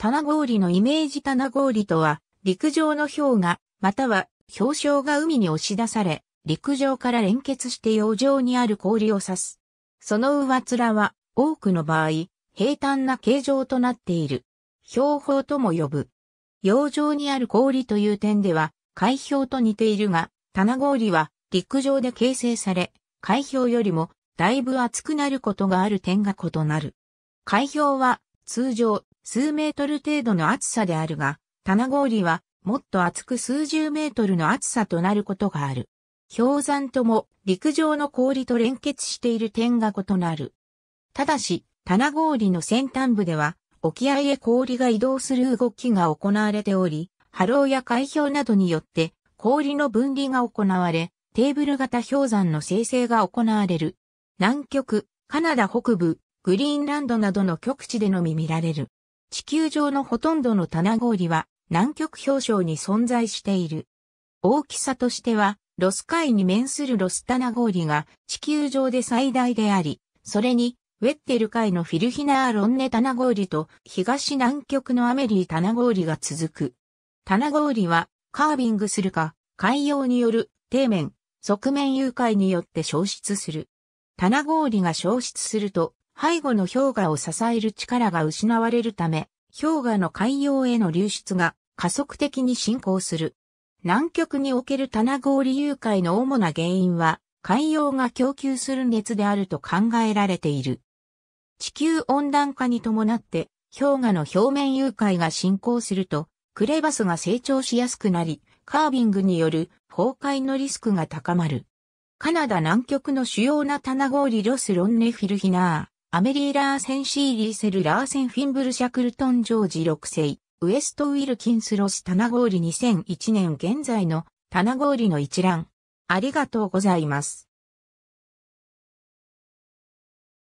棚氷のイメージ棚氷とは、陸上の氷河、または氷床が海に押し出され、陸上から連結して洋上にある氷を指す。その上面は、多くの場合、平坦な形状となっている。氷峰とも呼ぶ。洋上にある氷という点では、海氷と似ているが、棚氷は陸上で形成され、海氷よりもだいぶ厚くなることがある点が異なる。海氷は通常数メートル程度の厚さであるが、棚氷はもっと厚く数十メートルの厚さとなることがある。氷山とも陸上の氷と連結している点が異なる。ただし、棚氷の先端部では、沖合へ氷が移動する動きが行われており、波浪や海氷などによって氷の分離が行われ、テーブル型氷山の生成が行われる。南極、カナダ北部、グリーンランドなどの極地でのみ見られる。地球上のほとんどの棚氷は南極氷床に存在している。大きさとしては、ロス海に面するロス棚氷が地球上で最大であり、それに、ウェッテル海のフィルヒナーロンネ棚氷と東南極のアメリー棚氷が続く。棚氷はカービングするか、海洋による底面、側面誘拐によって消失する。棚氷が消失すると、背後の氷河を支える力が失われるため、氷河の海洋への流出が加速的に進行する。南極における棚氷融解の主な原因は、海洋が供給する熱であると考えられている。地球温暖化に伴って、氷河の表面融解が進行すると、クレバスが成長しやすくなり、カービングによる崩壊のリスクが高まる。カナダ南極の主要な棚氷ロス・ロンネ・フィルヒナー、アメリー・ラーセン・シーリーセル・ラーセン・フィンブル・シャクルトン・ジョージ6世、ウエスト・ウィルキンス・ロス・タナゴーリ2001年現在のタナゴーリの一覧。ありがとうございます。